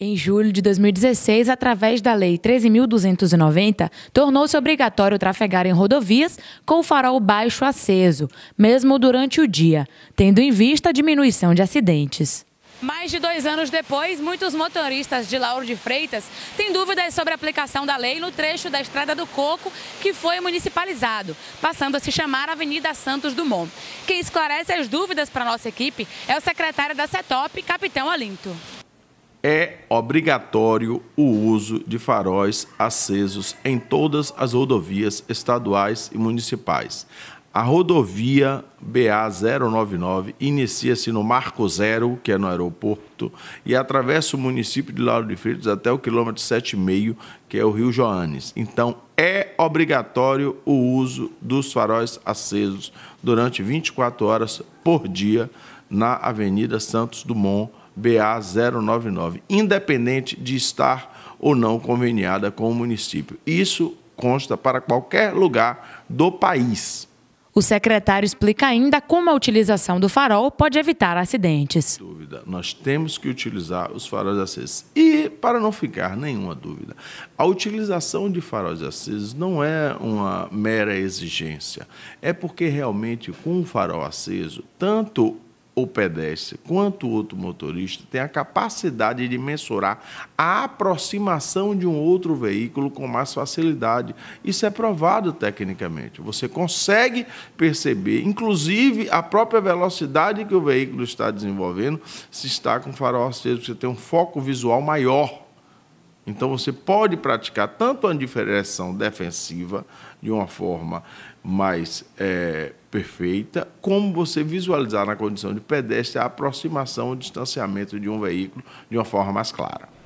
Em julho de 2016, através da Lei 13.290, tornou-se obrigatório trafegar em rodovias com o farol baixo aceso, mesmo durante o dia, tendo em vista a diminuição de acidentes. Mais de dois anos depois, muitos motoristas de Lauro de Freitas têm dúvidas sobre a aplicação da lei no trecho da Estrada do Coco, que foi municipalizado, passando a se chamar Avenida Santos Dumont. Quem esclarece as dúvidas para a nossa equipe é o secretário da CETOP, Capitão Alinto é obrigatório o uso de faróis acesos em todas as rodovias estaduais e municipais. A rodovia BA-099 inicia-se no Marco Zero, que é no aeroporto, e atravessa o município de Lauro de Freitas até o quilômetro 7,5, que é o Rio Joanes. Então, é obrigatório o uso dos faróis acesos durante 24 horas por dia na Avenida Santos Dumont, BA-099, independente de estar ou não conveniada com o município. Isso consta para qualquer lugar do país. O secretário explica ainda como a utilização do farol pode evitar acidentes. Dúvida. Nós temos que utilizar os faróis acesos. E, para não ficar nenhuma dúvida, a utilização de faróis acesos não é uma mera exigência. É porque realmente, com o farol aceso, tanto ou pedestre, quanto outro motorista, tem a capacidade de mensurar a aproximação de um outro veículo com mais facilidade. Isso é provado tecnicamente. Você consegue perceber, inclusive, a própria velocidade que o veículo está desenvolvendo, se está com farol aceso, você tem um foco visual maior então você pode praticar tanto a diferenciação defensiva de uma forma mais é, perfeita, como você visualizar na condição de pedestre a aproximação ou distanciamento de um veículo de uma forma mais clara.